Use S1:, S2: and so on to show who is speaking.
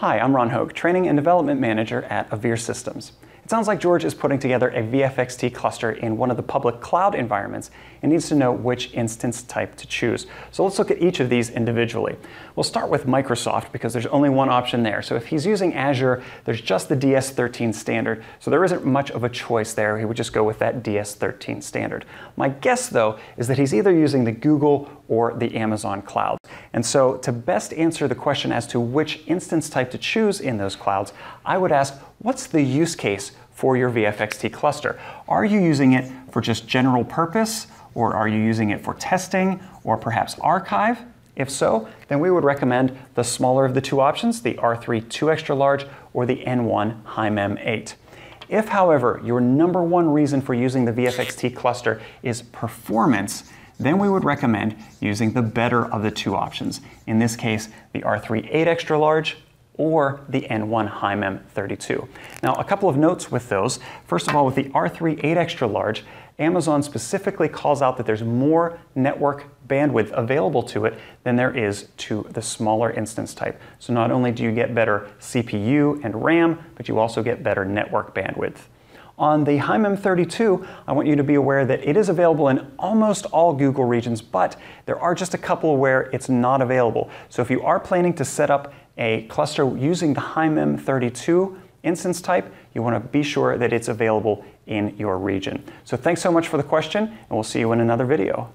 S1: Hi, I'm Ron Hoag, Training and Development Manager at Avere Systems. It sounds like George is putting together a VFXT cluster in one of the public cloud environments and needs to know which instance type to choose. So let's look at each of these individually. We'll start with Microsoft because there's only one option there. So if he's using Azure, there's just the DS13 standard, so there isn't much of a choice there. He would just go with that DS13 standard. My guess, though, is that he's either using the Google or the Amazon cloud. And so to best answer the question as to which instance type to choose in those clouds, I would ask, what's the use case for your VFXT cluster? Are you using it for just general purpose, or are you using it for testing, or perhaps archive? If so, then we would recommend the smaller of the two options, the R3 2 extra large or the N1 high 8. If, however, your number one reason for using the VFXT cluster is performance, then we would recommend using the better of the two options. In this case, the R3 8 extra large or the N1 HiMem 32. Now, a couple of notes with those. First of all, with the R3 8 extra large, Amazon specifically calls out that there's more network bandwidth available to it than there is to the smaller instance type. So not only do you get better CPU and RAM, but you also get better network bandwidth. On the HiMem32, I want you to be aware that it is available in almost all Google regions, but there are just a couple where it's not available. So if you are planning to set up a cluster using the HiMem32 instance type, you want to be sure that it's available in your region. So thanks so much for the question, and we'll see you in another video.